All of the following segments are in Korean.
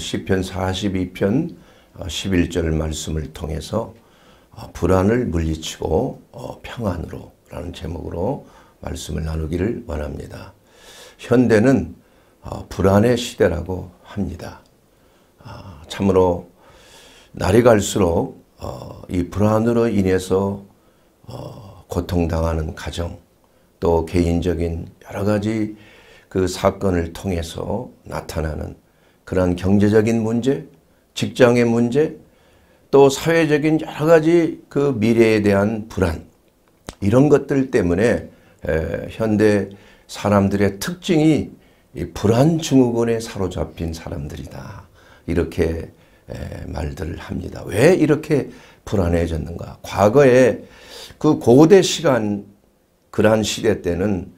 시편 42편 11절 어, 말씀을 통해서 어, 불안을 물리치고 어, 평안으로 라는 제목으로 말씀을 나누기를 원합니다. 현대는 불안의 시대라고 합니다. 아, 참으로 날이 갈수록 이 불안으로 인해서 고통당하는 가정 또 개인적인 여러 가지 그 사건을 통해서 나타나는 그런 경제적인 문제, 직장의 문제, 또 사회적인 여러 가지 그 미래에 대한 불안 이런 것들 때문에 현대 사람들의 특징이 불안 증후군에 사로잡힌 사람들이다 이렇게 말들을 합니다. 왜 이렇게 불안해졌는가? 과거에 그 고대 시간 그러 시대 때는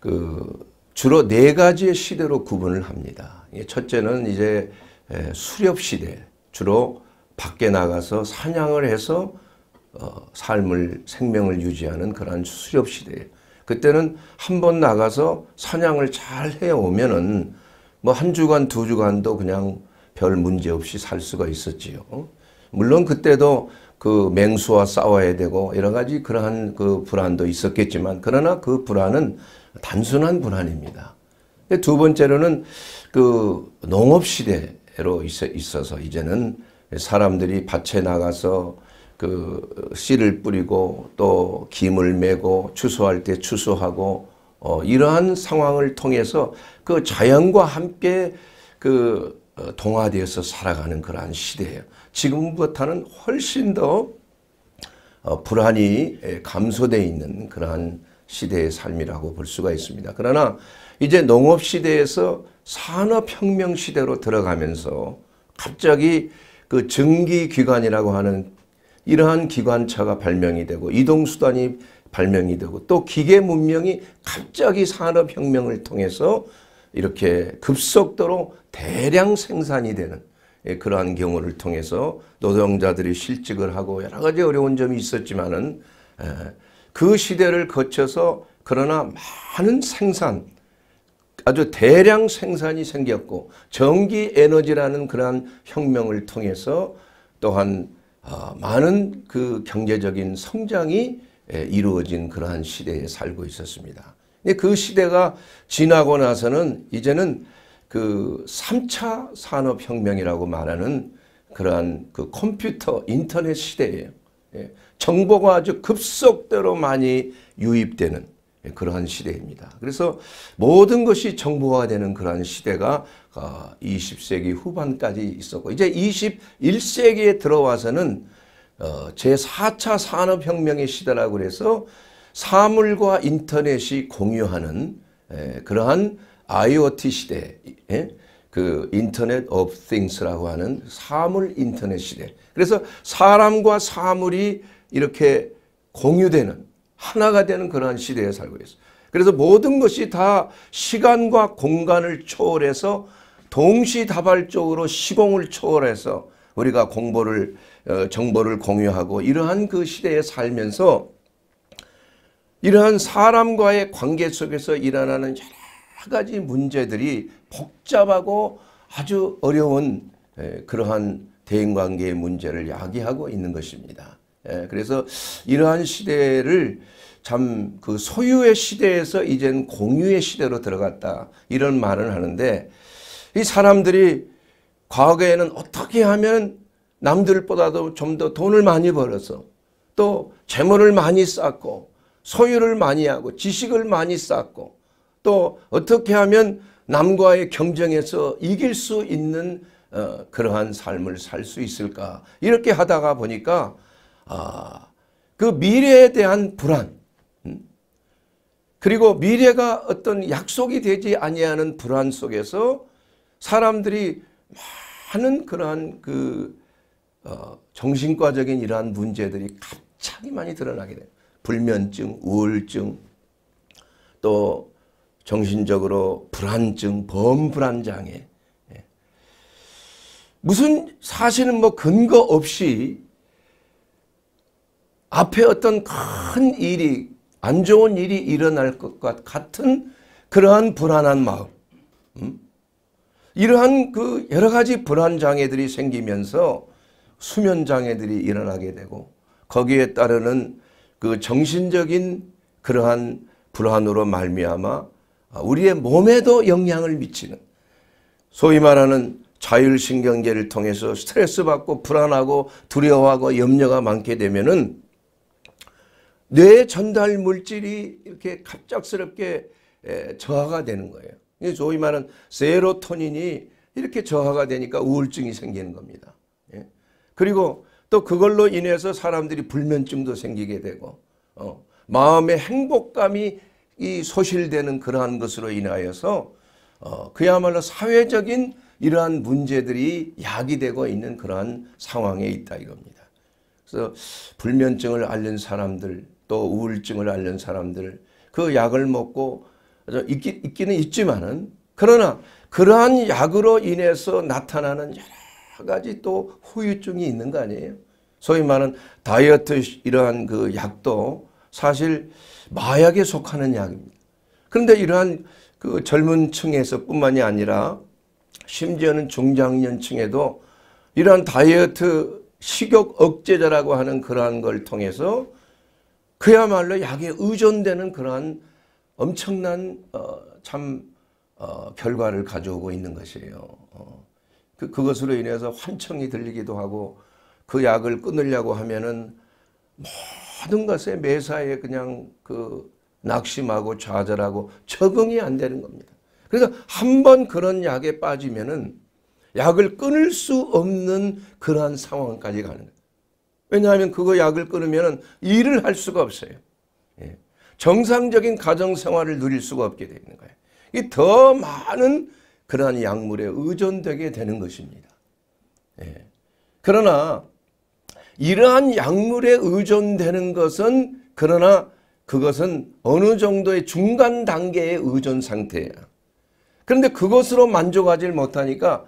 그 주로 네 가지의 시대로 구분을 합니다. 예, 첫째는 이제 예, 수렵 시대 주로 밖에 나가서 사냥을 해서 어, 삶을 생명을 유지하는 그러한 수렵 시대예요. 그때는 한 번 나가서 사냥을 잘 해오면은 뭐 한 주간 두 주간도 그냥 별 문제 없이 살 수가 있었지요. 물론 그때도 그 맹수와 싸워야 되고 여러 가지 그러한 그 불안도 있었겠지만 그러나 그 불안은 단순한 불안입니다. 두 번째로는 그 농업 시대로 있어서 이제는 사람들이 밭에 나가서 그 씨를 뿌리고 또 김을 메고 추수할 때 추수하고 어 이러한 상황을 통해서 그 자연과 함께 그 어, 동화되어서 살아가는 그러한 시대예요. 지금부터는 훨씬 더 어, 불안이 감소되 어 있는 그러한 시대의 삶이라고 볼 수가 있습니다. 그러나 이제 농업 시대에서 산업혁명 시대로 들어가면서 갑자기 그 증기기관이라고 하는 이러한 기관차가 발명이 되고 이동수단이 발명이 되고 또 기계 문명이 갑자기 산업혁명을 통해서 이렇게 급속도로 대량 생산이 되는 예, 그러한 경우를 통해서 노동자들이 실직을 하고 여러 가지 어려운 점이 있었지만은 예, 그 시대를 거쳐서 그러나 많은 생산, 아주 대량 생산이 생겼고 전기 에너지라는 그러한 혁명을 통해서 또한 어, 많은 그 경제적인 성장이 이루어진 그러한 시대에 살고 있었습니다. 그 시대가 지나고 나서는 이제는 그 3차 산업혁명이라고 말하는 그러한 그 컴퓨터 인터넷 시대예요. 정보가 아주 급속도로 많이 유입되는 예, 그러한 시대입니다. 그래서 모든 것이 정보화 되는 그러한 시대가 20세기 어, 후반까지 있었고 이제 21세기에 들어와서는 어, 제4차 산업혁명의 시대라고 그서 사물과 인터넷이 공유하는 예, 그러한 IoT 시대 예, 그 인터넷 오브 띵스라고 하는 사물 인터넷 시대 그래서 사람과 사물이 이렇게 공유되는 하나가 되는 그러한 시대에 살고 있어 그래서 모든 것이 다 시간과 공간을 초월해서 동시다발적으로 시공을 초월해서 우리가 공보를 어, 정보를 공유하고 이러한 그 시대에 살면서 이러한 사람과의 관계 속에서 일어나는 여러 가지 문제들이 복잡하고 아주 어려운 그러한 대인관계의 문제를 야기하고 있는 것입니다. 그래서 이러한 시대를 참그 소유의 시대에서 이젠 공유의 시대로 들어갔다 이런 말을 하는데 이 사람들이 과거에는 어떻게 하면 남들보다도 좀 더 돈을 많이 벌어서 또 재물을 많이 쌓고 소유를 많이 하고 지식을 많이 쌓고 또 어떻게 하면 남과의 경쟁에서 이길 수 있는 어, 그러한 삶을 살 수 있을까 이렇게 하다가 보니까 아, 그 미래에 대한 불안 그리고 미래가 어떤 약속이 되지 아니하는 불안 속에서 사람들이 많은 그러한 그 어, 정신과적인 이러한 문제들이 갑자기 많이 드러나게 돼요. 불면증, 우울증, 또 정신적으로 불안증, 범불안장애. 예. 무슨 사실은 뭐 근거 없이 앞에 어떤 큰 일이 안 좋은 일이 일어날 것과 같은 그러한 불안한 마음 음? 이러한 그 여러 가지 불안 장애들이 생기면서 수면 장애들이 일어나게 되고 거기에 따르는 그 정신적인 그러한 불안으로 말미암아 우리의 몸에도 영향을 미치는 소위 말하는 자율신경계를 통해서 스트레스 받고 불안하고 두려워하고 염려가 많게 되면은 뇌 전달 물질이 이렇게 갑작스럽게 저하가 되는 거예요. 소위 말하는 세로토닌이 이렇게 저하가 되니까 우울증이 생기는 겁니다. 예. 그리고 또 그걸로 인해서 사람들이 불면증도 생기게 되고 어, 마음의 행복감이 이 소실되는 그러한 것으로 인하여서 어, 그야말로 사회적인 이러한 문제들이 약이 되고 있는 그러한 상황에 있다 이겁니다. 그래서 불면증을 앓는 사람들 또 우울증을 앓는 사람들 그 약을 먹고 있기, 있기는 있지만은 그러나 그러한 약으로 인해서 나타나는 여러 가지 또 후유증이 있는 거 아니에요. 소위 말하는 다이어트 이러한 그 약도 사실 마약에 속하는 약입니다. 그런데 이러한 그 젊은 층에서 뿐만이 아니라 심지어는 중장년층에도 이러한 다이어트 식욕 억제자라고 하는 그러한 걸 통해서 그야말로 약에 의존되는 그러한 엄청난 어, 참 어, 결과를 가져오고 있는 것이에요. 어, 그, 그것으로 인해서 환청이 들리기도 하고 그 약을 끊으려고 하면은 모든 것에 매사에 그냥 그 낙심하고 좌절하고 적응이 안 되는 겁니다. 그러니까 한번 그런 약에 빠지면은 약을 끊을 수 없는 그러한 상황까지 가는 거예요. 왜냐하면 그거 약을 끊으면 일을 할 수가 없어요. 예. 정상적인 가정생활을 누릴 수가 없게 되는 거예요. 이 더 많은 그러한 약물에 의존되게 되는 것입니다. 예. 그러나 이러한 약물에 의존되는 것은 그러나 그것은 어느 정도의 중간 단계의 의존 상태예요. 그런데 그것으로 만족하지 못하니까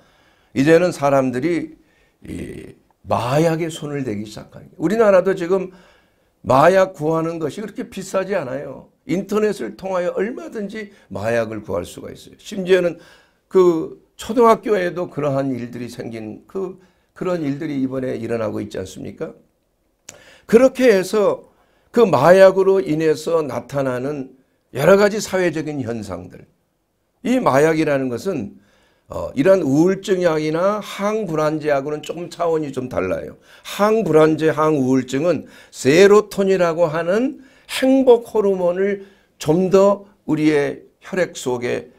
이제는 사람들이 마약에 손을 대기 시작하는 거예요. 우리나라도 지금 마약 구하는 것이 그렇게 비싸지 않아요. 인터넷을 통하여 얼마든지 마약을 구할 수가 있어요. 심지어는 그 초등학교에도 그러한 일들이 생긴 그 그런 일들이 이번에 일어나고 있지 않습니까? 그렇게 해서 그 마약으로 인해서 나타나는 여러 가지 사회적인 현상들. 이 마약이라는 것은 어, 이러한 우울증약이나 항불안제하고는 조금 차원이 좀 달라요. 항불안제, 항우울증은 세로토이라고 하는 행복 호르몬을 좀 더 우리의 혈액 속에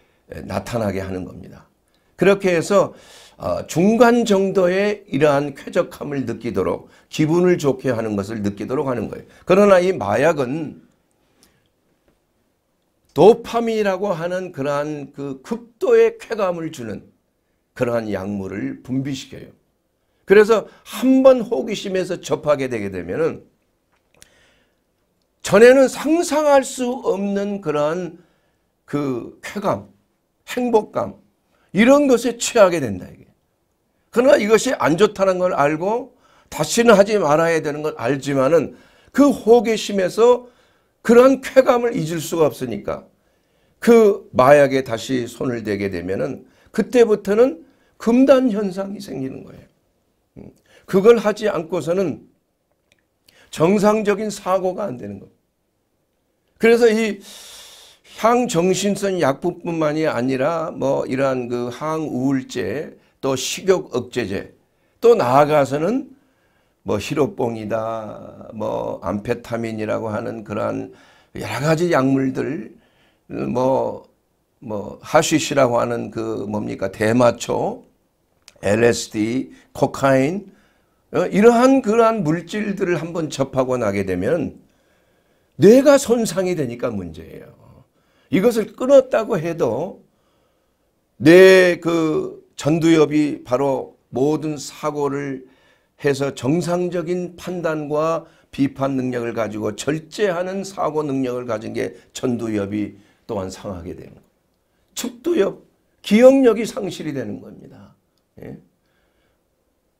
나타나게 하는 겁니다. 그렇게 해서 어, 중간 정도의 이러한 쾌적함을 느끼도록 기분을 좋게 하는 것을 느끼도록 하는 거예요. 그러나 이 마약은 도파민이라고 하는 그러한 그 극도의 쾌감을 주는 그러한 약물을 분비시켜요. 그래서 한 번 호기심에서 접하게 되게 되면은 전에는 상상할 수 없는 그러한 그 쾌감, 행복감 이런 것에 취하게 된다 이게. 그러나 이것이 안 좋다는 걸 알고 다시는 하지 말아야 되는 걸 알지만은 그 호기심에서 그러한 쾌감을 잊을 수가 없으니까 그 마약에 다시 손을 대게 되면은 그때부터는 금단 현상이 생기는 거예요. 음. 그걸 하지 않고서는 정상적인 사고가 안 되는 겁 그래서 이 향정신성 약품뿐만이 아니라 뭐 이러한 그 항우울제 또 식욕 억제제 또 나아가서는 뭐 히로뽕이다 뭐 암페타민이라고 하는 그러한 여러 가지 약물들 뭐, 뭐, 하시시라고 하는 그 뭡니까? 대마초, LSD, 코카인, 어, 이러한 그러한 물질들을 한번 접하고 나게 되면 뇌가 손상이 되니까 문제예요. 이것을 끊었다고 해도 뇌그 전두엽이 바로 모든 사고를 해서 정상적인 판단과 비판 능력을 가지고 절제하는 사고 능력을 가진 게 전두엽이 또한 상하게 되는 거예요. 척도력, 기억력이 상실이 되는 겁니다. 예?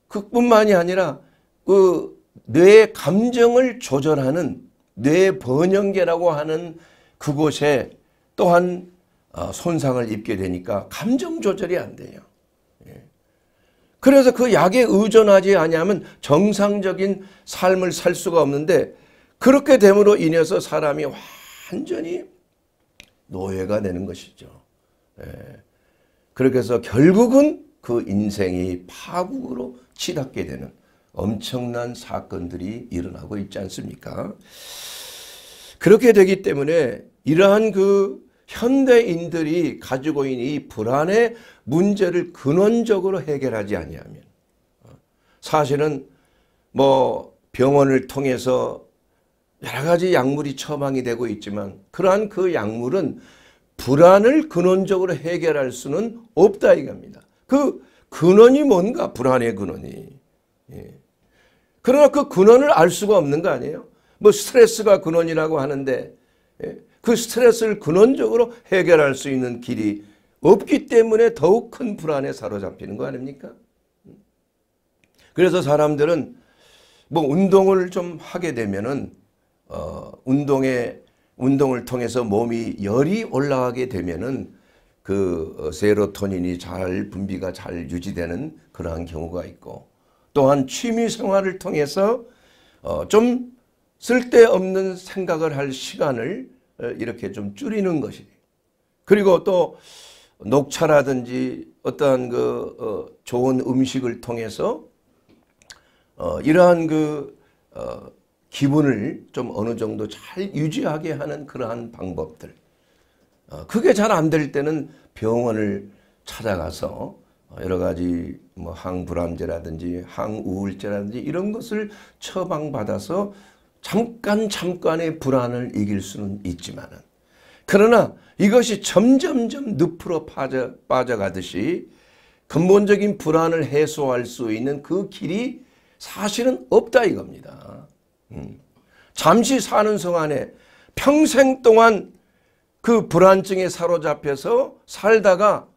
그뿐만이 아니라 그 뇌의 감정을 조절하는 뇌 번영계라고 하는 그곳에 또한 아, 손상을 입게 되니까 감정 조절이 안 돼요. 예? 그래서 그 약에 의존하지 아니면 정상적인 삶을 살 수가 없는데 그렇게 됨으로 인해서 사람이 완전히 노예가 되는 것이죠. 예. 그렇게 해서 결국은 그 인생이 파국으로 치닫게 되는 엄청난 사건들이 일어나고 있지 않습니까? 그렇게 되기 때문에 이러한 그 현대인들이 가지고 있는 이 불안의 문제를 근원적으로 해결하지 아니하면 어, 사실은 뭐 병원을 통해서 여러 가지 약물이 처방이 되고 있지만 그러한 그 약물은 불안을 근원적으로 해결할 수는 없다 이겁니다. 그 근원이 뭔가 불안의 근원이. 예. 그러나 그 근원을 알 수가 없는 거 아니에요? 뭐 스트레스가 근원이라고 하는데 예. 그 스트레스를 근원적으로 해결할 수 있는 길이 없기 때문에 더욱 큰 불안에 사로잡히는 거 아닙니까? 그래서 사람들은 뭐 운동을 좀 하게 되면은 어, 운동에 운동을 통해서 몸이 열이 올라가게 되면은 그 어, 세로토닌이 잘 분비가 잘 유지되는 그러한 경우가 있고 또한 취미 생활을 통해서 어, 좀 쓸데없는 생각을 할 시간을 어, 이렇게 좀 줄이는 것이 그리고 또 녹차라든지 어떠한 그 어, 좋은 음식을 통해서 어, 이러한 그 어, 기분을 좀 어느 정도 잘 유지하게 하는 그러한 방법들. 어, 그게 잘 안 될 때는 병원을 찾아가서 어, 여러 가지 뭐 항불안제라든지 항우울제라든지 이런 것을 처방받아서 잠깐 잠깐의 불안을 이길 수는 있지만은 그러나 이것이 점점점 늪으로 빠져, 빠져가듯이 근본적인 불안을 해소할 수 있는 그 길이 사실은 없다 이겁니다. 음. 잠시 사는 동안에 평생 동안 그 불안증에 사로잡혀서 살다가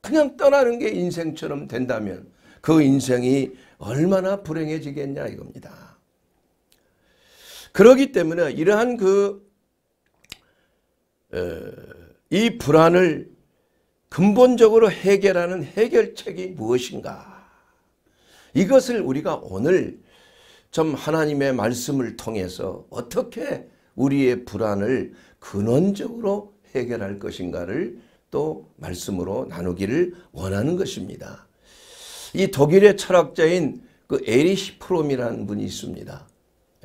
그냥 떠나는 게 인생처럼 된다면 그 인생이 얼마나 불행해지겠냐 이겁니다. 그러기 때문에 이러한 그이 어, 불안을 근본적으로 해결하는 해결책이 무엇인가 이것을 우리가 오늘 참 하나님의 말씀을 통해서 어떻게 우리의 불안을 근원적으로 해결할 것인가를 또 말씀으로 나누기를 원하는 것입니다. 이 독일의 철학자인 그 에리히 프롬이라는 분이 있습니다.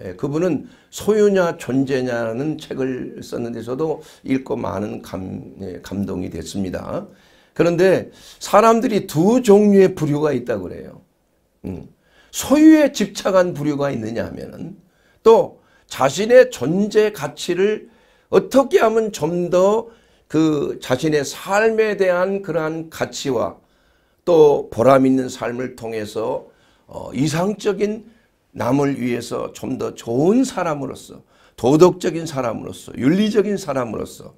예, 그분은 소유냐 존재냐는 책을 썼는데 저도 읽고 많은 감, 예, 감동이 됐습니다. 그런데 사람들이 두 종류의 부류가 있다고 그래요. 음. 소유에 집착한 부류가 있느냐 하면은 또 자신의 존재 가치를 어떻게 하면 좀 더 그 자신의 삶에 대한 그러한 가치와 또 보람 있는 삶을 통해서 어, 이상적인 남을 위해서 좀 더 좋은 사람으로서 도덕적인 사람으로서 윤리적인 사람으로서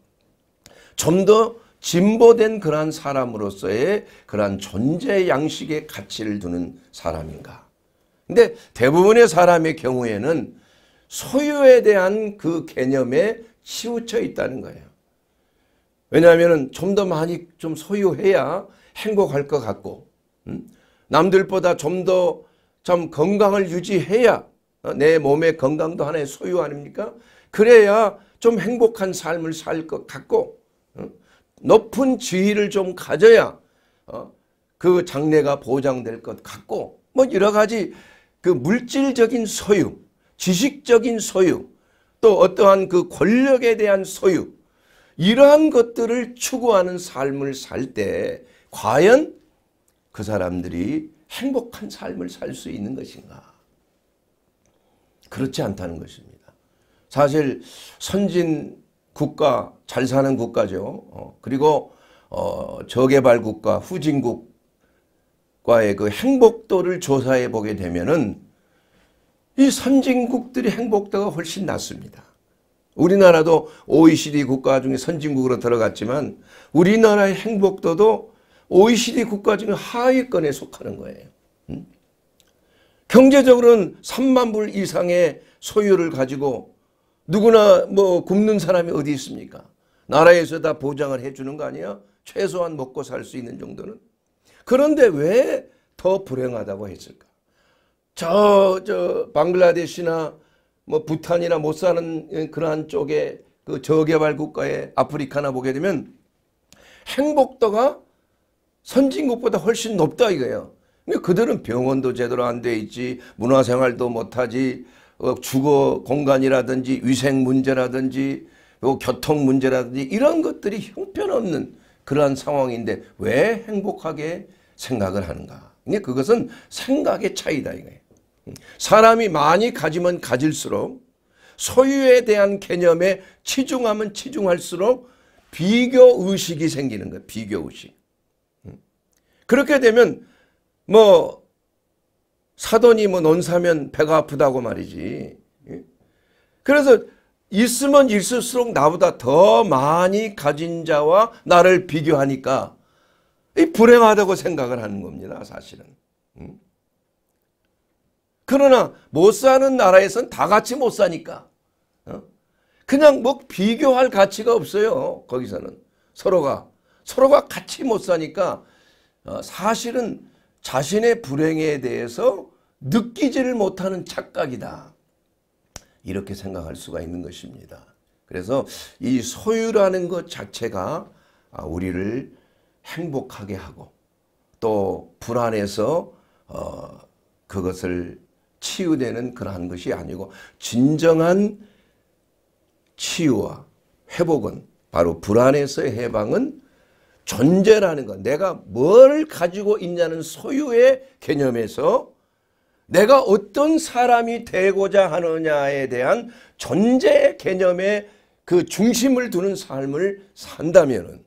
좀 더 진보된 그러한 사람으로서의 그러한 존재 양식의 가치를 두는 사람인가 근데 대부분의 사람의 경우에는 소유에 대한 그 개념에 치우쳐 있다는 거예요. 왜냐하면 좀 더 많이 좀 소유해야 행복할 것 같고 음? 남들보다 좀더참 건강을 유지해야 어, 내 몸의 건강도 하나의 소유 아닙니까? 그래야 좀 행복한 삶을 살 것 같고 음? 높은 지위를 좀 가져야 어? 그 장래가 보장될 것 같고 뭐 여러 가지 그 물질적인 소유, 지식적인 소유, 또 어떠한 그 권력에 대한 소유 이러한 것들을 추구하는 삶을 살 때 과연 그 사람들이 행복한 삶을 살 수 있는 것인가? 그렇지 않다는 것입니다. 사실 선진 국가, 잘 사는 국가죠. 어, 그리고 어, 저개발 국가, 후진국 과의 그 행복도를 조사해 보게 되면은 이 선진국들이 행복도가 훨씬 낮습니다. 우리나라도 OECD 국가 중에 선진국으로 들어갔지만 우리나라의 행복도도 OECD 국가 중에 하위권에 속하는 거예요. 음? 경제적으로는 3만 불 이상의 소유를 가지고 누구나 뭐 굶는 사람이 어디 있습니까? 나라에서 다 보장을 해주는 거 아니야? 최소한 먹고 살 수 있는 정도는? 그런데 왜 더 불행하다고 했을까? 저, 저, 방글라데시나 뭐 부탄이나 못 사는 그러한 쪽에 그 저개발 국가의 아프리카나 보게 되면 행복도가 선진국보다 훨씬 높다 이거예요. 그들은 병원도 제대로 안 돼 있지, 문화생활도 못하지, 어, 주거 공간이라든지 위생 문제라든지, 교통 문제라든지 이런 것들이 형편없는 그러한 상황인데 왜 행복하게 생각을 하는가? 그것은 생각의 차이다 음. 사람이 많이 가지면 가질수록 소유에 대한 개념에 치중하면 치중할수록 비교 의식이 생기는 거예요. 비교 의식. 음. 그렇게 되면 뭐 사돈이 뭐 논사면 배가 아프다고 말이지. 예? 그래서 있으면 있을수록 나보다 더 많이 가진 자와 나를 비교하니까 불행하다고 생각을 하는 겁니다. 사실은. 그러나 못 사는 나라에선 다 같이 못 사니까 어? 그냥 뭐 비교할 가치가 없어요. 거기서는 서로가 서로가 같이 못 사니까 어, 사실은 자신의 불행에 대해서 느끼지를 못하는 착각이다. 이렇게 생각할 수가 있는 것입니다. 그래서 이 소유라는 것 자체가 아, 우리를 행복하게 하고 또 불안해서 어 그것을 치유되는 그러한 것이 아니고 진정한 치유와 회복은 바로 불안에서의 해방은 존재라는 것 내가 뭘 가지고 있냐는 소유의 개념에서 내가 어떤 사람이 되고자 하느냐에 대한 존재 개념의 그 중심을 두는 삶을 산다면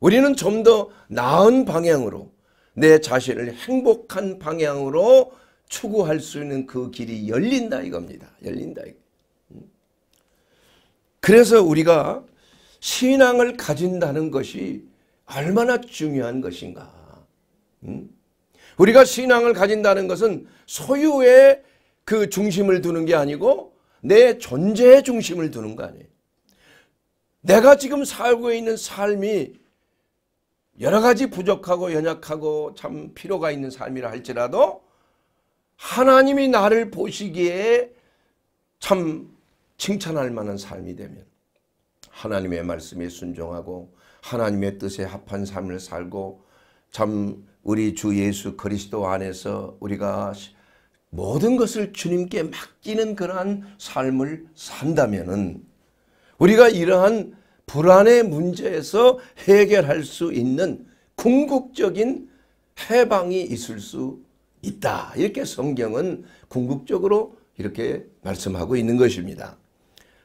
우리는 좀 더 나은 방향으로 내 자신을 행복한 방향으로 추구할 수 있는 그 길이 열린다 이겁니다. 열린다. 음. 그래서 우리가 신앙을 가진다는 것이 얼마나 중요한 것인가. 음? 우리가 신앙을 가진다는 것은 소유의 그 중심을 두는 게 아니고 내 존재의 중심을 두는 거 아니에요. 내가 지금 살고 있는 삶이 여러 가지 부족하고 연약하고 참 피로가 있는 삶이라 할지라도 하나님이 나를 보시기에 참 칭찬할 만한 삶이 되면 하나님의 말씀에 순종하고 하나님의 뜻에 합한 삶을 살고 참 우리 주 예수 그리스도 안에서 우리가 모든 것을 주님께 맡기는 그러한 삶을 산다면 우리가 이러한 불안의 문제에서 해결할 수 있는 궁극적인 해방이 있을 수 있다. 이렇게 성경은 궁극적으로 이렇게 말씀하고 있는 것입니다.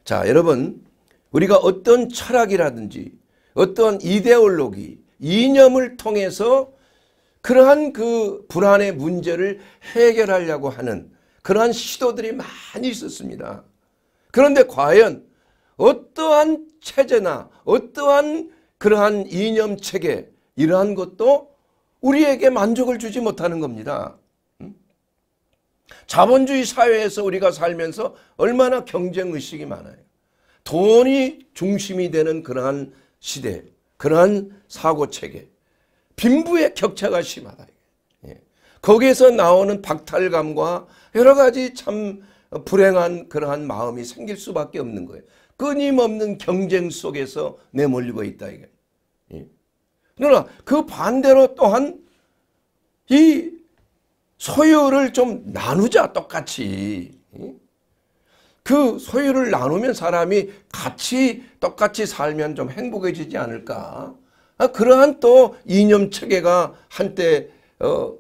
자, 여러분, 우리가 어떤 철학이라든지 어떤 이데올로기, 이념을 통해서 그러한 그 불안의 문제를 해결하려고 하는 그러한 시도들이 많이 있었습니다. 그런데 과연 어떠한 체제나 어떠한 그러한 이념 체계 이러한 것도 우리에게 만족을 주지 못하는 겁니다. 음? 자본주의 사회에서 우리가 살면서 얼마나 경쟁의식이 많아요. 돈이 중심이 되는 그러한 시대, 그러한 사고체계. 빈부의 격차가 심하다. 예. 거기에서 나오는 박탈감과 여러 가지 참 불행한 그러한 마음이 생길 수밖에 없는 거예요. 끊임없는 경쟁 속에서 내몰리고 있다 이게. 그러나 예. 그 반대로 또한 이 소유를 좀 나누자 똑같이. 예. 그 소유를 나누면 사람이 같이 똑같이 살면 좀 행복해지지 않을까. 아, 그러한 또 이념 체계가 한때 어,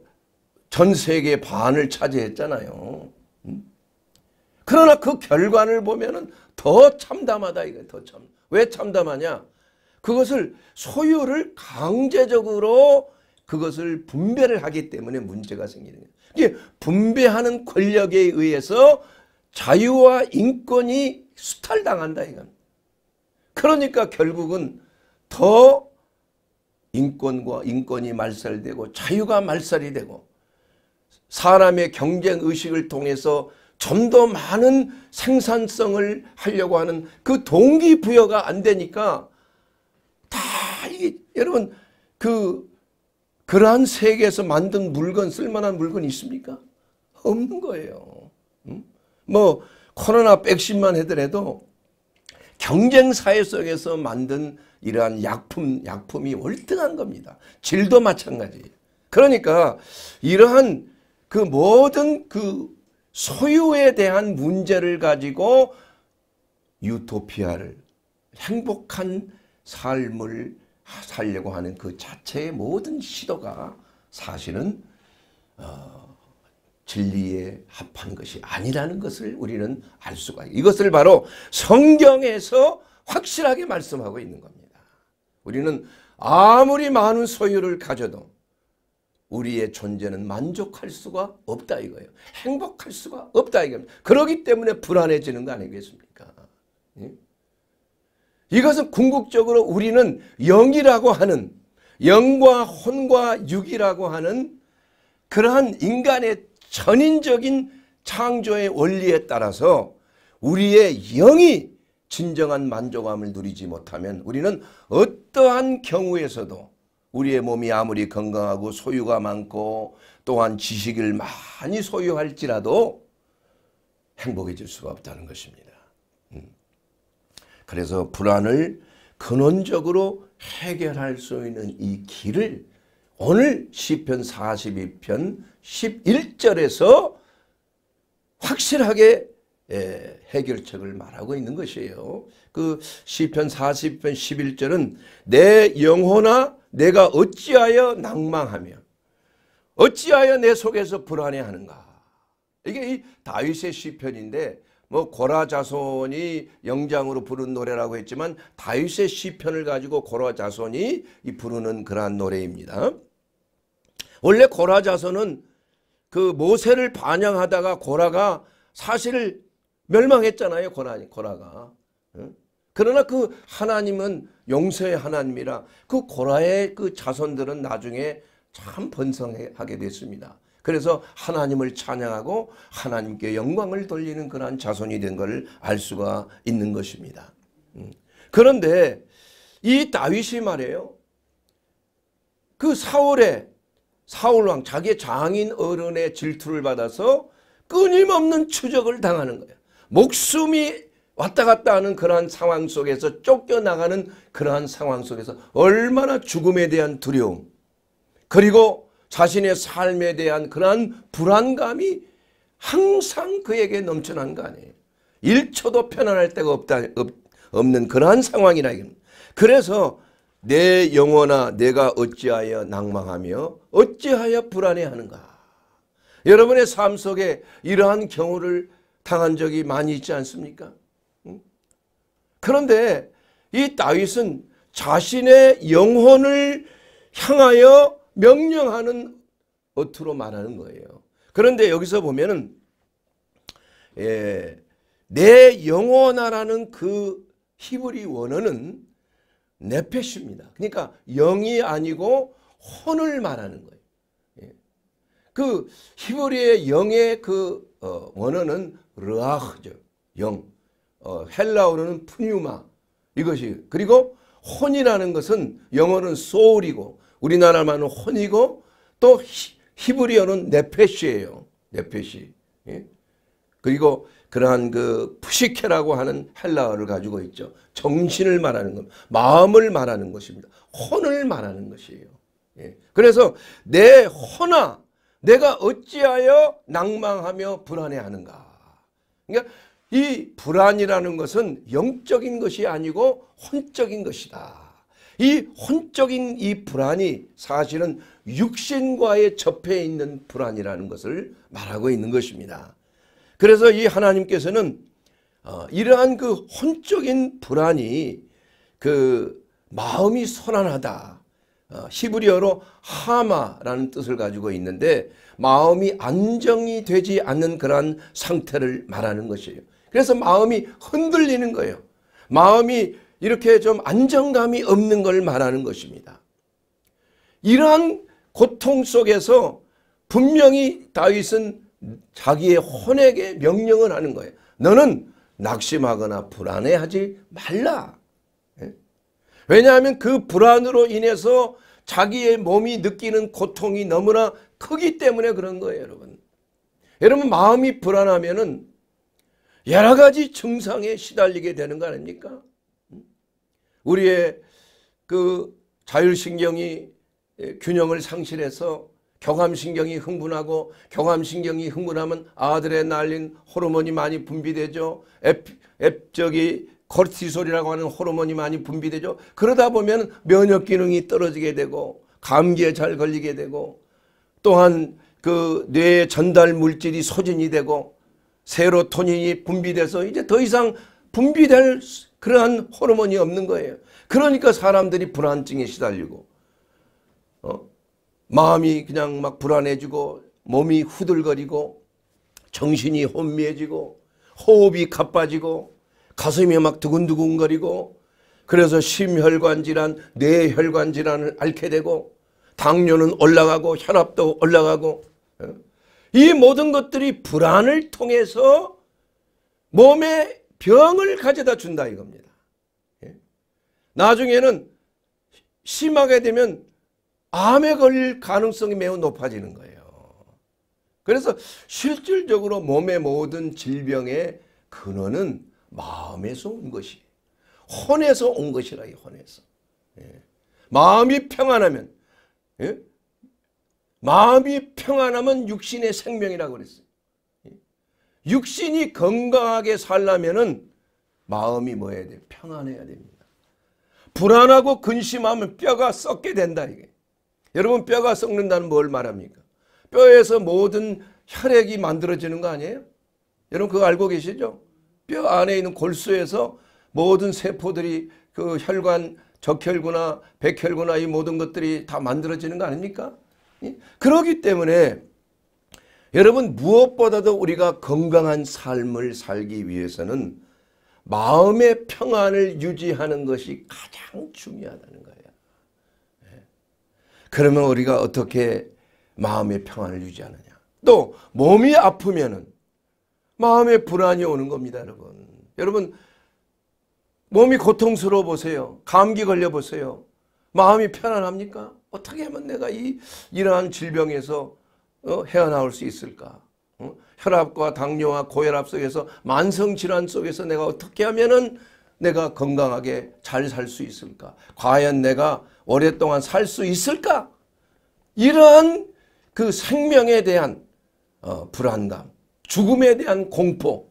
전 세계 반을 차지했잖아요. 음? 그러나 그 결과를 보면은 더 참담하다 이거 더 참. 왜 참담하냐? 그것을 소유를 강제적으로 그것을 분배를 하기 때문에 문제가 생기는 거예요. 이게 분배하는 권력에 의해서 자유와 인권이 수탈당한다 이건. 그러니까 결국은 더 인권과 인권이 말살되고 자유가 말살이 되고 사람의 경쟁 의식을 통해서 좀 더 많은 생산성을 하려고 하는 그 동기부여가 안 되니까 다 이게 여러분 그 그러한 세계에서 만든 물건 쓸만한 물건이 있습니까? 없는 거예요. 음? 뭐 코로나 백신만 해더라도 경쟁 사회 속에서 만든 이러한 약품, 약품이 월등한 겁니다. 질도 마찬가지예요. 그러니까 이러한 그 모든 그 소유에 대한 문제를 가지고 유토피아를 행복한 삶을 살려고 하는 그 자체의 모든 시도가 사실은 어, 진리에 합한 것이 아니라는 것을 우리는 알 수가 있어요. 이것을 바로 성경에서 확실하게 말씀하고 있는 겁니다. 우리는 아무리 많은 소유를 가져도 우리의 존재는 만족할 수가 없다 이거예요. 행복할 수가 없다 이겁니다. 그러기 때문에 불안해지는 거 아니겠습니까? 예? 이것은 궁극적으로 우리는 영이라고 하는 영과 혼과 육이라고 하는 그러한 인간의 전인적인 창조의 원리에 따라서 우리의 영이 진정한 만족함을 누리지 못하면 우리는 어떠한 경우에서도 우리의 몸이 아무리 건강하고 소유가 많고 또한 지식을 많이 소유할지라도 행복해질 수가 없다는 것입니다. 음. 그래서 불안을 근원적으로 해결할 수 있는 이 길을 오늘 시편 42편 11절에서 확실하게 예, 해결책을 말하고 있는 것이에요. 그 시편 40편 11절은 내 영혼아 내가 어찌하여 낭망하며 어찌하여 내 속에서 불안해하는가. 이게 이 다윗의 시편인데 뭐 고라 자손이 영장으로 부른 노래라고 했지만 다윗의 시편을 가지고 고라 자손이 이 부르는 그러한 노래입니다. 원래 고라 자손은 그 모세를 반영하다가 고라가 사실 멸망했잖아요. 고난이, 고라가. 그러나 그 하나님은 용서의 하나님이라 그 고라의 그 자손들은 나중에 참 번성하게 됐습니다. 그래서 하나님을 찬양하고 하나님께 영광을 돌리는 그러한 자손이 된 것을 알 수가 있는 것입니다. 그런데 이 다윗이 말해요그 사울의 사울왕 자기 의 장인 어른의 질투를 받아서 끊임없는 추적을 당하는 거예요. 목숨이 왔다 갔다 하는 그러한 상황 속에서 쫓겨나가는 그러한 상황 속에서 얼마나 죽음에 대한 두려움 그리고 자신의 삶에 대한 그러한 불안감이 항상 그에게 넘쳐난 거 아니에요. 1초도 편안할 데가 없다, 없, 는 그러한 상황이라 그래서 내 영혼아 내가 어찌하여 낭망하며 어찌하여 불안해하는가. 여러분의 삶 속에 이러한 경우를 당한 적이 많이 있지 않습니까? 그런데 이 다윗은 자신의 영혼을 향하여 명령하는 어투로 말하는 거예요. 그런데 여기서 보면은 예, 내 영혼아라는 그 히브리 원어는 네펫입니다. 그러니까 영이 아니고 혼을 말하는 거예요. 예. 그 히브리의 영의 그 어, 원어는 르아흐죠. 영. 어, 헬라어로는 푸뉴마. 이것이 그리고 혼이라는 것은 영어는 소울이고 우리나라 말은 혼이고 또 히, 브리어는 네페시예요. 네페시. 예? 그리고 그러한 그 푸시케라고 하는 헬라어를 가지고 있죠. 정신을 말하는 것, 마음을 말하는 것입니다. 혼을 말하는 것이에요. 예. 그래서 내 혼아 내가 어찌하여 낭망하며 불안해하는가. 그러니까 이 불안이라는 것은 영적인 것이 아니고 혼적인 것이다. 이 혼적인 이 불안이 사실은 육신과의 접해 있는 불안이라는 것을 말하고 있는 것입니다. 그래서 이 하나님께서는 어, 이러한 그 혼적인 불안이 그 마음이 소란하다. 어, 히브리어로 하마라는 뜻을 가지고 있는데 마음이 안정이 되지 않는 그러한 상태를 말하는 것이에요. 그래서 마음이 흔들리는 거예요. 마음이 이렇게 좀 안정감이 없는 걸 말하는 것입니다. 이러한 고통 속에서 분명히 다윗은 자기의 혼에게 명령을 하는 거예요. 너는 낙심하거나 불안해하지 말라. 왜냐하면 그 불안으로 인해서 자기의 몸이 느끼는 고통이 너무나 크기 때문에 그런 거예요 여러분. 여러분 마음이 불안하면 은 여러 가지 증상에 시달리게 되는 거 아닙니까? 우리의 그 자율신경이 예, 균형을 상실해서 경감신경이 흥분하고 경감신경이 흥분하면 아드레날린 호르몬이 많이 분비되죠. 에, 에, 저기 코르티솔이라고 하는 호르몬이 많이 분비되죠. 그러다 보면 면역 기능이 떨어지게 되고 감기에 잘 걸리게 되고 또한 그뇌의 전달 물질이 소진이 되고 세로토닌이 분비돼서 이제 더 이상 분비될 그러한 호르몬이 없는 거예요. 그러니까 사람들이 불안증에 시달리고 어? 마음이 그냥 막 불안해지고 몸이 후들거리고 정신이 혼미해지고 호흡이 가빠지고 가슴이 막 두근두근거리고 그래서 심혈관 질환, 뇌혈관 질환을 앓게 되고 당뇨는 올라가고 혈압도 올라가고 어? 이 모든 것들이 불안을 통해서 몸에 병을 가져다 준다 이겁니다. 예? 나중에는 심하게 되면 암에 걸릴 가능성이 매우 높아지는 거예요. 그래서 실질적으로 몸의 모든 질병의 근원은 마음에서 온 것이 혼에서 온 것이라 이 혼에서 예. 마음이 평안하면 예? 마음이 평안하면 육신의 생명이라고 그랬어요. 예? 육신이 건강하게 살려면은 마음이 뭐 해야 돼? 평안해야 됩니다. 불안하고 근심하면 뼈가 썩게 된다 이게. 여러분 뼈가 썩는다는 뭘 말합니까? 뼈에서 모든 혈액이 만들어지는 거 아니에요? 여러분 그거 알고 계시죠? 뼈 안에 있는 골수에서 모든 세포들이 그 혈관 적혈구나 백혈구나 이 모든 것들이 다 만들어지는 거 아닙니까? 예? 그러기 때문에 여러분 무엇보다도 우리가 건강한 삶을 살기 위해서는 마음의 평안을 유지하는 것이 가장 중요하다는 거예요. 예. 그러면 우리가 어떻게 마음의 평안을 유지하느냐. 또 몸이 아프면은 마음의 불안이 오는 겁니다, 여러분. 여러분, 몸이 고통스러워 보세요. 감기 걸려 보세요. 마음이 편안합니까? 어떻게 하면 내가 이 이러한 질병에서 어, 헤어나올 수 있을까? 어? 혈압과 당뇨와 고혈압 속에서 만성 질환 속에서 내가 어떻게 하면은 내가 건강하게 잘 살 수 있을까? 과연 내가 오랫동안 살 수 있을까? 이러한 그 생명에 대한 어, 불안감, 죽음에 대한 공포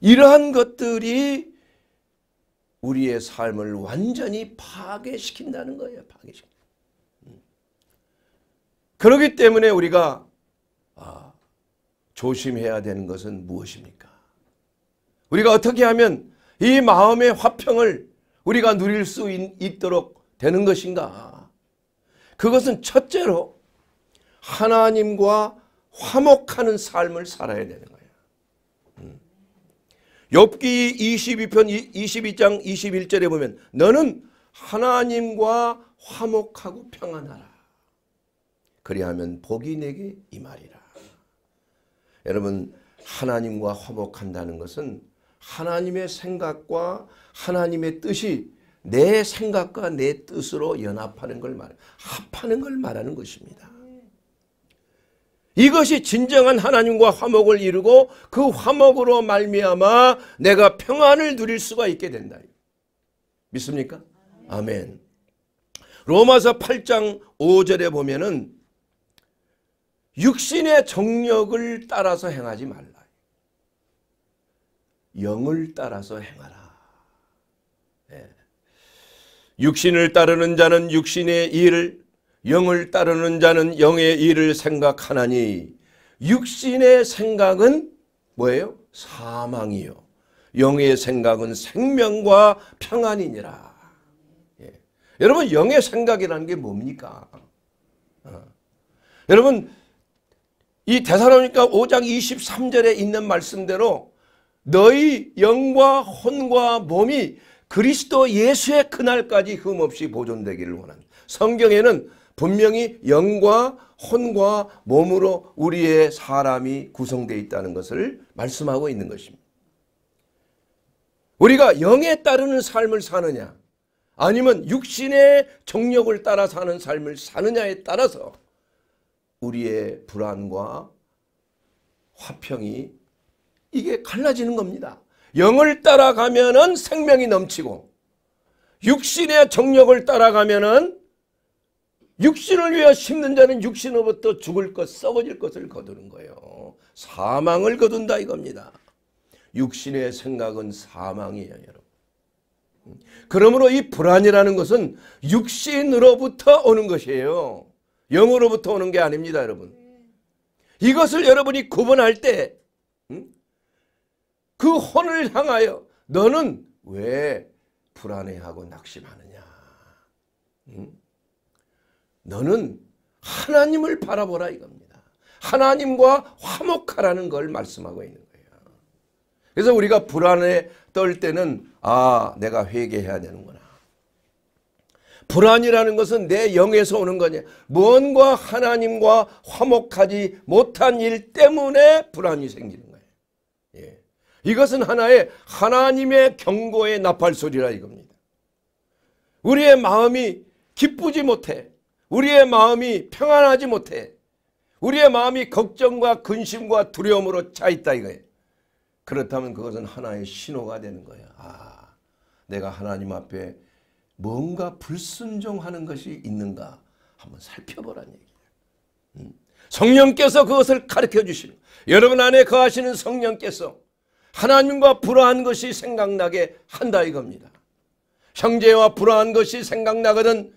이러한 것들이 우리의 삶을 완전히 파괴시킨다는 거예요. 파괴시킨 음. 그렇기 때문에 우리가 아, 조심해야 되는 것은 무엇입니까? 우리가 어떻게 하면 이 마음의 화평을 우리가 누릴 수 있, 도록 되는 것인가? 그것은 첫째로 하나님과 화목하는 삶을 살아야 되는 것. 욥기 22편 22장 21절에 보면 너는 하나님과 화목하고 평안하라. 그리하면 복이 내게 임하리라. 여러분 하나님과 화목한다는 것은 하나님의 생각과 하나님의 뜻이 내 생각과 내 뜻으로 연합하는 걸 말, 합하는 걸 말하는 것입니다. 이것이 진정한 하나님과 화목을 이루고 그 화목으로 말미암아 내가 평안을 누릴 수가 있게 된다. 믿습니까? 아멘. 로마서 8장 5절에 보면은 육신의 정력을 따라서 행하지 말라. 영을 따라서 행하라. 네. 육신을 따르는 자는 육신의 일을 영을 따르는 자는 영의 일을 생각하나니 육신의 생각은 뭐예요? 사망이요. 영의 생각은 생명과 평안이니라. 예. 여러분 영의 생각이라는 게 뭡니까? 어. 여러분 이 대사로니까 5장 23절에 있는 말씀대로 너희 영과 혼과 몸이 그리스도 예수의 그날까지 흠없이 보존되기를 원한다. 성경에는 분명히 영과 혼과 몸으로 우리의 사람이 구성되어 있다는 것을 말씀하고 있는 것입니다. 우리가 영에 따르는 삶을 사느냐 아니면 육신의 정력을 따라 사는 삶을 사느냐에 따라서 우리의 불안과 화평이 이게 갈라지는 겁니다. 영을 따라가면 생명이 넘치고 육신의 정력을 따라가면은 육신을 위하여 심는 자는 육신으로부터 죽을 것, 썩어질 것을 거두는 거예요. 사망을 거둔다 이겁니다. 육신의 생각은 사망이에요, 여러분. 그러므로 이 불안이라는 것은 육신으로부터 오는 것이에요. 영으로부터 오는 게 아닙니다, 여러분. 이것을 여러분이 구분할 때, 음? 그 혼을 향하여 너는 왜 불안해하고 낙심하느냐. 응? 음? 너는 하나님을 바라보라 이겁니다. 하나님과 화목하라는 걸 말씀하고 있는 거예요. 그래서 우리가 불안에 떨 때는 아 내가 회개해야 되는구나. 불안이라는 것은 내 영에서 오는 거냐. 뭔가 하나님과 화목하지 못한 일 때문에 불안이 생기는 거예요. 예. 이것은 하나의 하나님의 경고의 나팔 소리라 이겁니다. 우리의 마음이 기쁘지 못해. 우리의 마음이 평안하지 못해. 우리의 마음이 걱정과 근심과 두려움으로 차 있다 이거예요. 그렇다면 그것은 하나의 신호가 되는 거예요. 아, 내가 하나님 앞에 뭔가 불순종하는 것이 있는가 한번 살펴보라는 얘기예요. 음. 성령께서 그것을 가르쳐 주시는 여러분 안에 거하시는 성령께서 하나님과 불화한 것이 생각나게 한다 이겁니다. 형제와 불화한 것이 생각나거든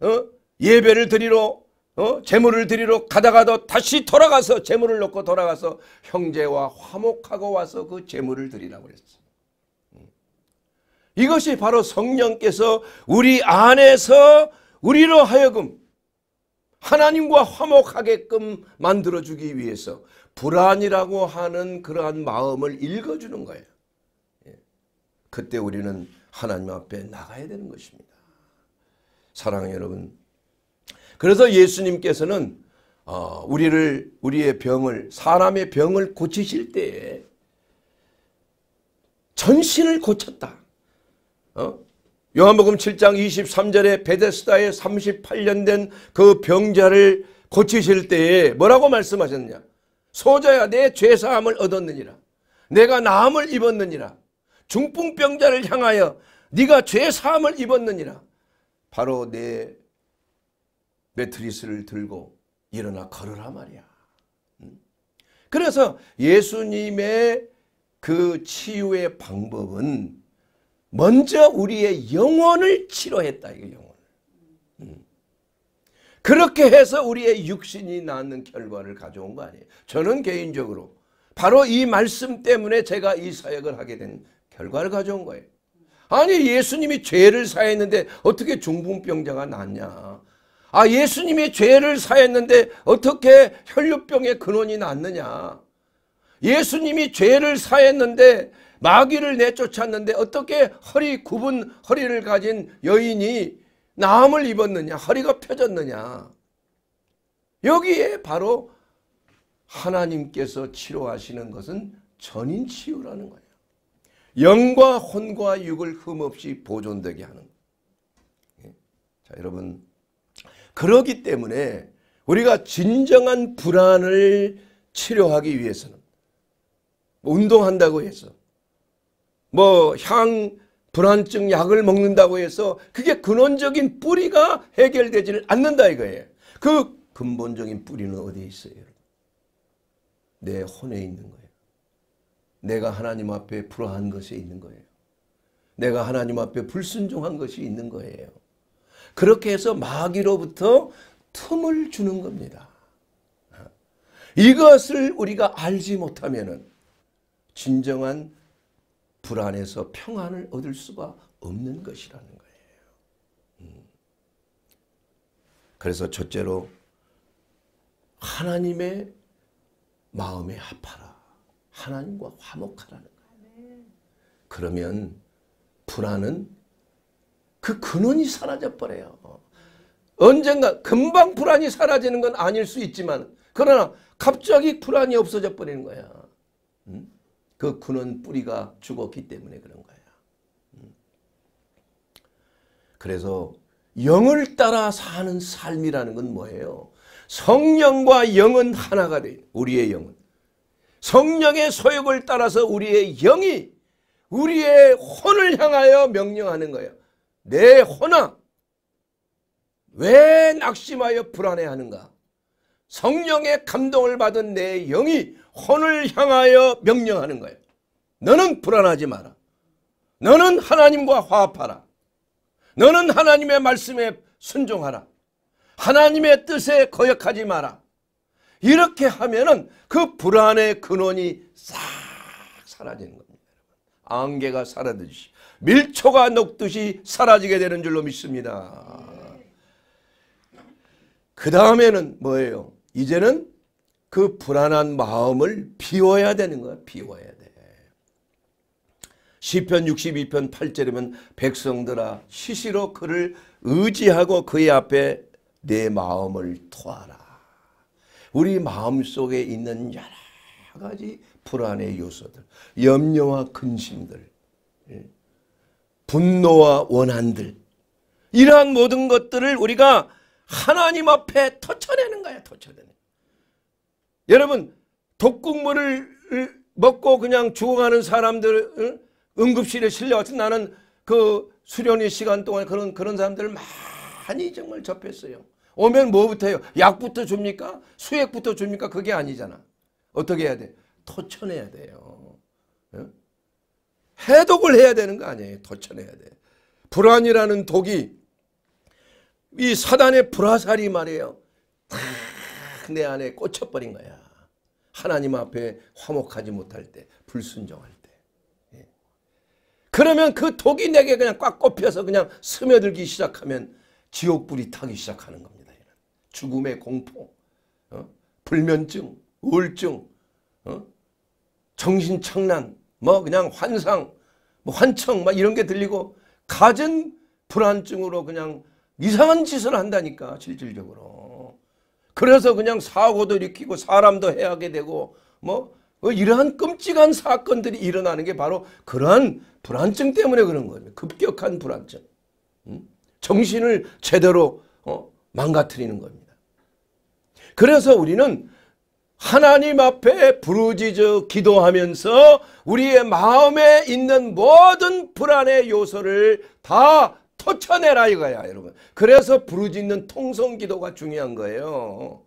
어? 예배를 드리러 어? 재물을 드리러 가다가도 다시 돌아가서 재물을 넣고 돌아가서 형제와 화목하고 와서 그 재물을 드리라고 그랬어 음. 이것이 바로 성령께서 우리 안에서 우리로 하여금 하나님과 화목하게끔 만들어주기 위해서 불안이라고 하는 그러한 마음을 읽어주는 거예요. 예. 그때 우리는 하나님 앞에 나가야 되는 것입니다. 사랑하는 여러분 그래서 예수님께서는 어, 우리를 우리의 병을 사람의 병을 고치실 때에 전신을 고쳤다. 어? 요한복음 7장 23절에 베데스다에 38년 된 그 병자를 고치실 때에 뭐라고 말씀하셨냐? 소자야 내 죄사함을 얻었느니라. 내가 나음을 입었느니라. 중풍병자를 향하여 네가 죄사함을 입었느니라. 바로 내 매트리스를 들고 일어나 걸으라 말이야. 음? 그래서 예수님의 그 치유의 방법은 먼저 우리의 영혼을 치료했다. 이거 영혼 음. 그렇게 해서 우리의 육신이 낳는 결과를 가져온 거 아니에요. 저는 개인적으로 바로 이 말씀 때문에 제가 이 사역을 하게 된 결과를 가져온 거예요. 아니 예수님이 죄를 사했는데 어떻게 중풍병자가 낫냐. 아 예수님이 죄를 사했는데 어떻게 혈류병의 근원이 났느냐 예수님이 죄를 사했는데 마귀를 내쫓았는데 어떻게 허리 굽은 허리를 가진 여인이 나음을 입었느냐 허리가 펴졌느냐 여기에 바로 하나님께서 치료하시는 것은 전인치유라는 거예요. 영과 혼과 육을 흠없이 보존되게 하는 거예요. 예. 자 여러분 그러기 때문에 우리가 진정한 불안을 치료하기 위해서는 뭐 운동한다고 해서 뭐 향 불안증 약을 먹는다고 해서 그게 근원적인 뿌리가 해결되지는 않는다 이거예요. 그 근본적인 뿌리는 어디에 있어요? 내 혼에 있는 거예요. 내가 하나님 앞에 불화한 것이 있는 거예요. 내가 하나님 앞에 불순종한 것이 있는 거예요. 그렇게 해서 마귀로부터 틈을 주는 겁니다. 이것을 우리가 알지 못하면 진정한 불안에서 평안을 얻을 수가 없는 것이라는 거예요. 음. 그래서 첫째로 하나님의 마음에 합하라. 하나님과 화목하라는 거예요. 그러면 불안은 그 근원이 사라져버려요. 언젠가 금방 불안이 사라지는 건 아닐 수 있지만 그러나 갑자기 불안이 없어져 버리는 거야. 음? 그 근원 뿌리가 죽었기 때문에 그런 거야. 음. 그래서 영을 따라 사는 삶이라는 건 뭐예요? 성령과 영은 하나가 돼. 우리의 영은. 성령의 소욕을 따라서 우리의 영이 우리의 혼을 향하여 명령하는 거예요. 내 혼아 왜 낙심하여 불안해하는가? 성령의 감동을 받은 내 영이 혼을 향하여 명령하는 거예요. 너는 불안하지 마라. 너는 하나님과 화합하라. 너는 하나님의 말씀에 순종하라. 하나님의 뜻에 거역하지 마라. 이렇게 하면은 그 불안의 근원이 싹 사라지는 겁니다. 안개가 사라지시. 밀초가 녹듯이 사라지게 되는 줄로 믿습니다. 그 다음에는 뭐예요? 이제는 그 불안한 마음을 비워야 되는 거야. 비워야 돼. 시편 62편 8절이면 백성들아 시시로 그를 의지하고 그의 앞에 내 마음을 토하라. 우리 마음속에 있는 여러 가지 불안의 요소들, 염려와 근심들 예, 분노와 원한들 이러한 모든 것들을 우리가 하나님 앞에 터쳐내는 거야 터쳐내는 여러분 독극물을 먹고 그냥 죽어가는 사람들 응급실에 실려 어쨌 나는 그 수련의 시간 동안 그런 그런 사람들을 많이 정말 접했어요 오면 뭐부터 해요 약부터 줍니까 수액부터 줍니까 그게 아니잖아 어떻게 해야 돼 터쳐내야 돼요 해독을 해야 되는 거 아니에요. 덧쳐내야 돼. 불안이라는 독이 이 사단의 불화살이 말이에요. 탁내 안에 꽂혀버린 거야. 하나님 앞에 화목하지 못할 때, 불순종할 때. 예. 그러면 그 독이 내게 그냥 꽉 꼽혀서 그냥 스며들기 시작하면 지옥불이 타기 시작하는 겁니다. 죽음의 공포, 어? 불면증, 우울증, 어? 정신착란, 뭐 그냥 환상, 뭐 환청 막 이런 게 들리고 가진 불안증으로 그냥 이상한 짓을 한다니까 실질적으로. 그래서 그냥 사고도 일으키고 사람도 해하게 되고 뭐, 뭐 이러한 끔찍한 사건들이 일어나는 게 바로 그러한 불안증 때문에 그런 거예요. 급격한 불안증. 음? 정신을 제대로 어? 망가뜨리는 겁니다. 그래서 우리는 하나님 앞에 부르짖어 기도하면서 우리의 마음에 있는 모든 불안의 요소를 다 터쳐내라 이거야 여러분. 그래서 부르짖는 통성 기도가 중요한 거예요.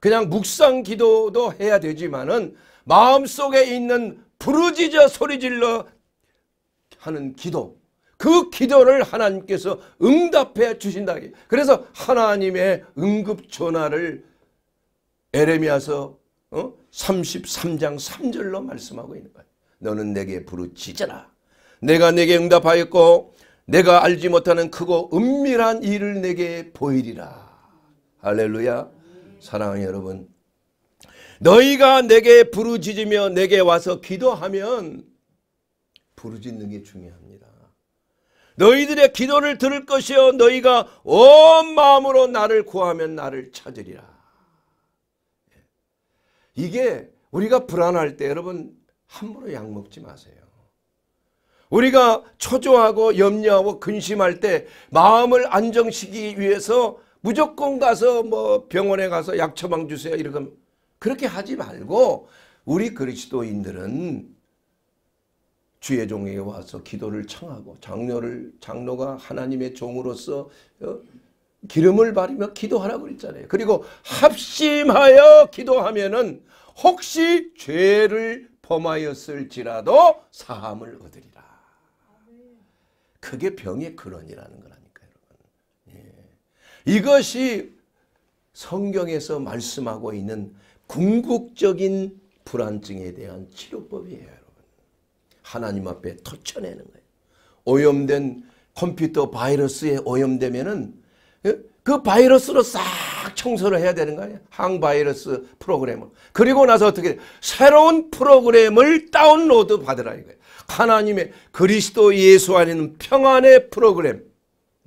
그냥 묵상 기도도 해야 되지만은 마음속에 있는 부르짖어 소리질러 하는 기도 그 기도를 하나님께서 응답해 주신다. 그래서 하나님의 응급 전화를 에레미아서 어? 33장 3절로 말씀하고 있는 거예요. 너는 내게 부르짖으라. 내가 내게 응답하였고 내가 알지 못하는 크고 은밀한 일을 내게 보이리라. 할렐루야. 사랑하는 여러분. 너희가 내게 부르짖으며 내게 와서 기도하면 부르짖는 게 중요합니다. 너희들의 기도를 들을 것이요 너희가 온 마음으로 나를 구하면 나를 찾으리라. 이게 우리가 불안할 때 여러분 함부로 약 먹지 마세요. 우리가 초조하고 염려하고 근심할 때 마음을 안정시키기 위해서 무조건 가서 뭐 병원에 가서 약 처방 주세요 이러면 그렇게 하지 말고 우리 그리스도인들은 주의 종에 와서 기도를 청하고 장로를 장로가 하나님의 종으로서 어, 기름을 바르며 기도하라고 그랬잖아요. 그리고 합심하여 기도하면은 혹시 죄를 범하였을지라도 사함을 얻으리라. 그게 병의 근원이라는 거라니까 여러분. 예. 이것이 성경에서 말씀하고 있는 궁극적인 불안증에 대한 치료법이에요, 여러분. 하나님 앞에 터쳐내는 거예요. 오염된 컴퓨터 바이러스에 오염되면그 예? 바이러스로 싹 청소를 해야 되는 거 아니야? 항바이러스 프로그램을. 그리고 나서 어떻게 새로운 프로그램을 다운로드 받으라 이거예요. 하나님의 그리스도 예수 안에는 평안의 프로그램,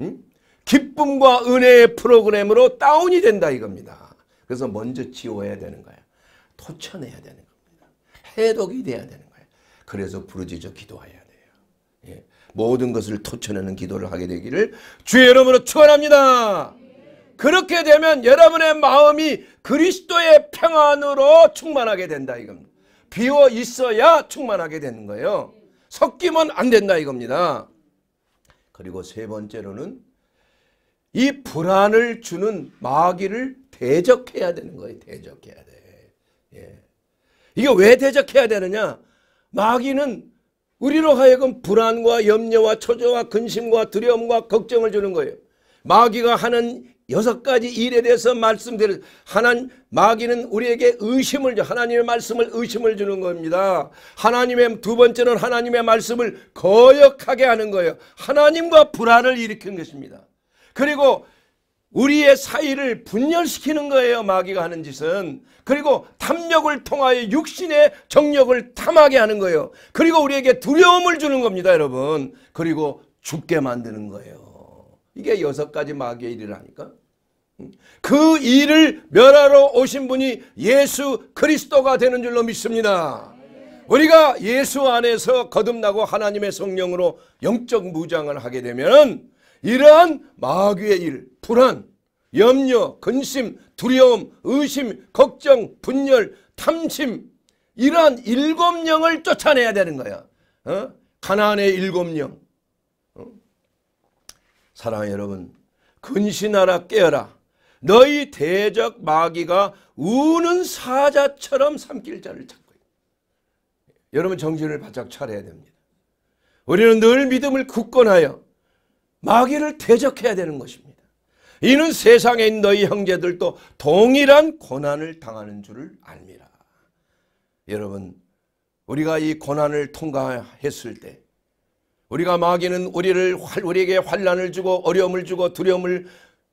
음? 기쁨과 은혜의 프로그램으로 다운이 된다 이겁니다. 그래서 먼저 지워야 되는 거야. 토쳐내야 되는 겁니다. 해독이 돼야 되는 거야. 그래서 부르짖어 기도해야 돼요. 예. 모든 것을 토쳐내는 기도를 하게 되기를 주의 이름으로 축원합니다. 그렇게 되면 여러분의 마음이 그리스도의 평안으로 충만하게 된다 이겁니다. 비워 있어야 충만하게 되는 거예요. 섞이면 안 된다 이겁니다. 그리고 세 번째로는 이 불안을 주는 마귀를 대적해야 되는 거예요. 대적해야 돼. 예. 이게 왜 대적해야 되느냐? 마귀는 우리로 하여금 불안과 염려와 초조와 근심과 두려움과 걱정을 주는 거예요. 마귀가 하는 여섯 가지 일에 대해서 말씀드릴 하나님 마귀는 우리에게 의심을 하나님의 말씀을 의심을 주는 겁니다. 하나님의 두 번째는 하나님의 말씀을 거역하게 하는 거예요. 하나님과 불화를 일으킨 것입니다. 그리고 우리의 사이를 분열시키는 거예요. 마귀가 하는 짓은. 그리고 탐욕을 통하여 육신의 정력을 탐하게 하는 거예요. 그리고 우리에게 두려움을 주는 겁니다. 여러분. 그리고 죽게 만드는 거예요. 이게 여섯 가지 마귀의 일이라니까. 그 일을 멸하러 오신 분이 예수 그리스도가 되는 줄로 믿습니다. 우리가 예수 안에서 거듭나고 하나님의 성령으로 영적 무장을 하게 되면 이러한 마귀의 일, 불안, 염려, 근심, 두려움, 의심, 걱정, 분열, 탐심 이러한 일곱 영을 쫓아내야 되는 거야. 어? 가나안의 일곱 영, 사랑하는 여러분 근신하라 깨어라 너희 대적 마귀가 우는 사자처럼 삼킬 자를 찾고 여러분 정신을 바짝 차려야 됩니다. 우리는 늘 믿음을 굳건하여 마귀를 대적해야 되는 것입니다. 이는 세상에 있는 너희 형제들도 동일한 고난을 당하는 줄을 압니다. 여러분 우리가 이 고난을 통과했을 때 우리가 마귀는 우리를 우리에게 환란을 주고 어려움을 주고 두려움을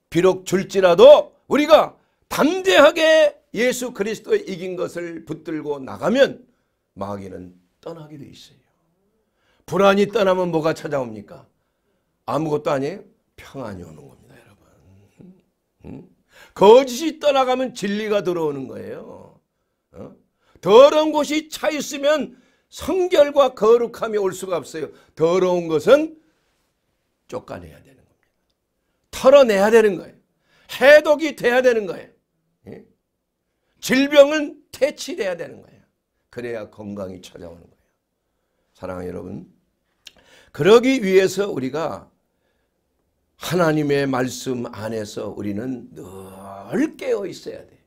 비록 줄지라도 우리가 담대하게 예수 그리스도의 이긴 것을 붙들고 나가면 마귀는 떠나게 돼 있어요. 불안이 떠나면 뭐가 찾아옵니까? 아무것도 아니에요. 평안이 오는 겁니다, 여러분. 거짓이 떠나가면 진리가 들어오는 거예요. 어? 더러운 곳이 차 있으면 성결과 거룩함이 올 수가 없어요. 더러운 것은 쫓아내야 되는 겁니다. 털어내야 되는 거예요. 해독이 돼야 되는 거예요. 예? 질병은 퇴치돼야 되는 거예요. 그래야 건강이 찾아오는 거예요. 사랑하는 여러분, 그러기 위해서 우리가 하나님의 말씀 안에서 우리는 늘 깨어 있어야 돼.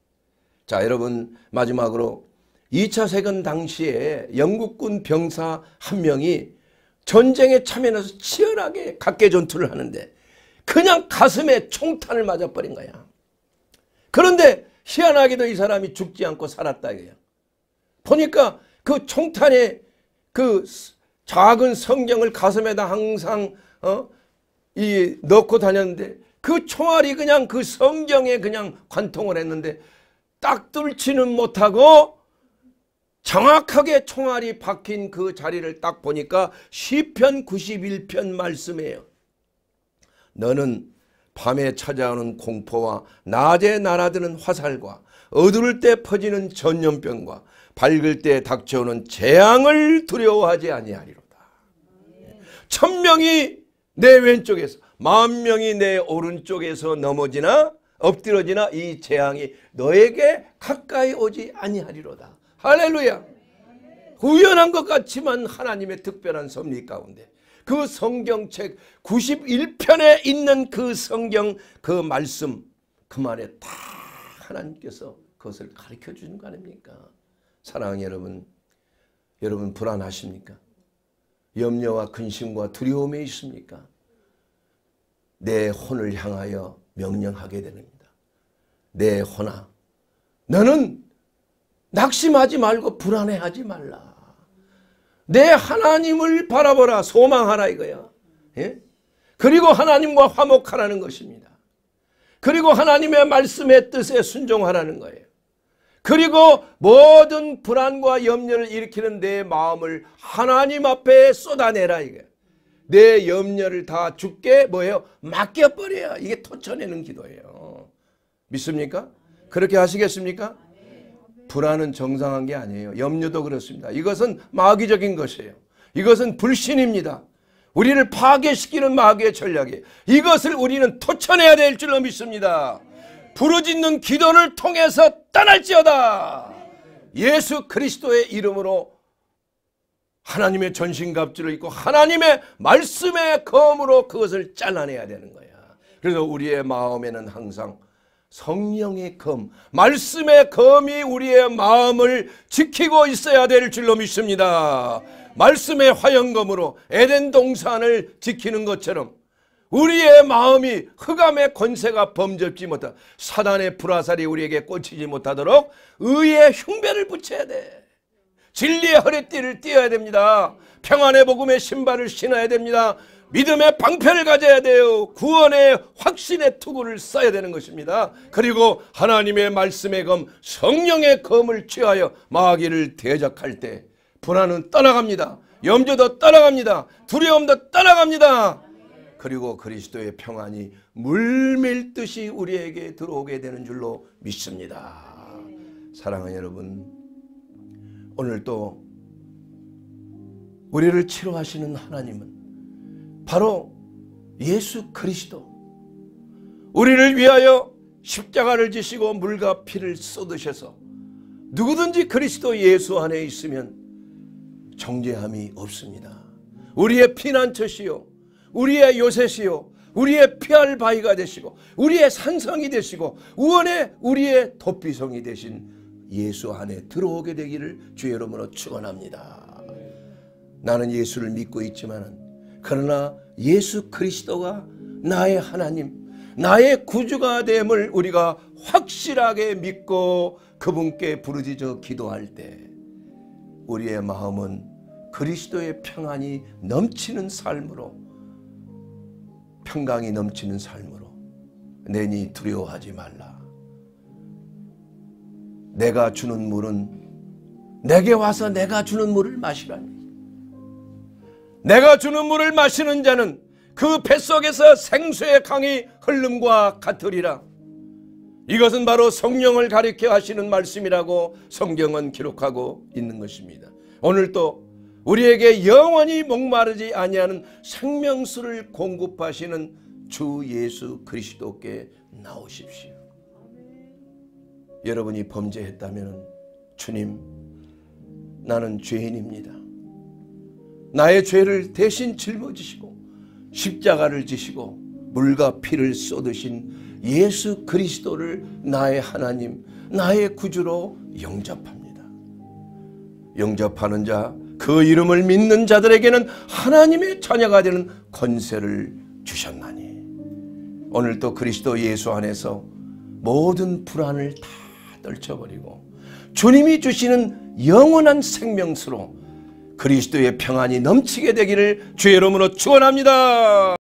자, 여러분 마지막으로 2차 세건 당시에 영국군 병사 한 명이 전쟁에 참여해서 치열하게 각계 전투를 하는데 그냥 가슴에 총탄을 맞아버린 거야. 그런데 희한하게도 이 사람이 죽지 않고 살았다 이거야. 보니까 그 총탄에 그 작은 성경을 가슴에다 항상 어? 이 넣고 다녔는데 그 총알이 그냥 그 성경에 그냥 관통을 했는데 딱 뚫지는 못하고 정확하게 총알이 박힌 그 자리를 딱 보니까 시편 91편 말씀이에요. 너는 밤에 찾아오는 공포와 낮에 날아드는 화살과 어두울 때 퍼지는 전염병과 밝을 때 닥쳐오는 재앙을 두려워하지 아니하리로다. 천명이 내 왼쪽에서 만명이 내 오른쪽에서 넘어지나 엎드러지나 이 재앙이 너에게 가까이 오지 아니하리로다. 할렐루야. 우연한 것 같지만 하나님의 특별한 섭리 가운데 그 성경책 91편에 있는 그 성경 그 말씀 그 말에 다 하나님께서 그것을 가르쳐 주는 거 아닙니까? 사랑하는 여러분 여러분 불안하십니까? 염려와 근심과 두려움에 있습니까? 내 혼을 향하여 명령하게 됩니다. 내 혼아 너는 낙심하지 말고 불안해하지 말라. 내 하나님을 바라보라 소망하라 이거야. 예? 그리고 하나님과 화목하라는 것입니다. 그리고 하나님의 말씀의 뜻에 순종하라는 거예요. 그리고 모든 불안과 염려를 일으키는 내 마음을 하나님 앞에 쏟아내라 이게. 내 염려를 다 죽게 뭐예요? 맡겨버려야 이게 토쳐내는 기도예요. 믿습니까? 그렇게 하시겠습니까? 불안은 정상한 게 아니에요. 염려도 그렇습니다. 이것은 마귀적인 것이에요. 이것은 불신입니다. 우리를 파괴시키는 마귀의 전략이에요. 이것을 우리는 토쳐내야 될 줄로 믿습니다. 부르짖는 기도를 통해서 떠날지어다. 예수 그리스도의 이름으로 하나님의 전신갑주를 입고 하나님의 말씀의 검으로 그것을 잘라내야 되는 거야. 그래서 우리의 마음에는 항상 성령의 검, 말씀의 검이 우리의 마음을 지키고 있어야 될 줄로 믿습니다. 말씀의 화염검으로 에덴 동산을 지키는 것처럼 우리의 마음이 흑암의 권세가 범접지 못하 사단의 불화살이 우리에게 꽂히지 못하도록 의의 흉배를 붙여야 돼. 진리의 허리띠를 띄어야 됩니다. 평안의 복음의 신발을 신어야 됩니다. 믿음의 방패를 가져야 돼요. 구원의 확신의 투구를 써야 되는 것입니다. 그리고 하나님의 말씀의 검, 성령의 검을 취하여 마귀를 대적할 때 불안은 떠나갑니다. 염려도 떠나갑니다. 두려움도 떠나갑니다. 그리고 그리스도의 평안이 물밀듯이 우리에게 들어오게 되는 줄로 믿습니다. 사랑하는 여러분, 오늘 또 우리를 치료하시는 하나님은 바로 예수 그리스도. 우리를 위하여 십자가를 지시고 물과 피를 쏟으셔서 누구든지 그리스도 예수 안에 있으면 정죄함이 없습니다. 우리의 피난처시요. 우리의 요새시요. 우리의 피할 바위가 되시고 우리의 산성이 되시고 우원의 우리의 덮비성이 되신 예수 안에 들어오게 되기를 주의 이름으로 축원합니다. 나는 예수를 믿고 있지만 그러나 예수 그리스도가 나의 하나님, 나의 구주가 됨을 우리가 확실하게 믿고 그분께 부르짖어 기도할 때 우리의 마음은 그리스도의 평안이 넘치는 삶으로 평강이 넘치는 삶으로 내니 두려워하지 말라. 내가 주는 물은 내게 와서 내가 주는 물을 마시라니. 내가 주는 물을 마시는 자는 그 뱃속에서 생수의 강이 흐름과 같으리라. 이것은 바로 성령을 가리켜 하시는 말씀이라고 성경은 기록하고 있는 것입니다. 오늘도 우리에게 영원히 목마르지 아니하는 생명수를 공급하시는 주 예수 그리스도께 나오십시오. 여러분이 범죄했다면 주님 나는 죄인입니다. 나의 죄를 대신 짊어지시고 십자가를 지시고 물과 피를 쏟으신 예수 그리스도를 나의 하나님 나의 구주로 영접합니다. 영접하는 자 그 이름을 믿는 자들에게는 하나님의 자녀가 되는 권세를 주셨나니 오늘도 그리스도 예수 안에서 모든 불안을 다 떨쳐버리고 주님이 주시는 영원한 생명수로 그리스도의 평안이 넘치게 되기를 주의 이름으로 축원합니다.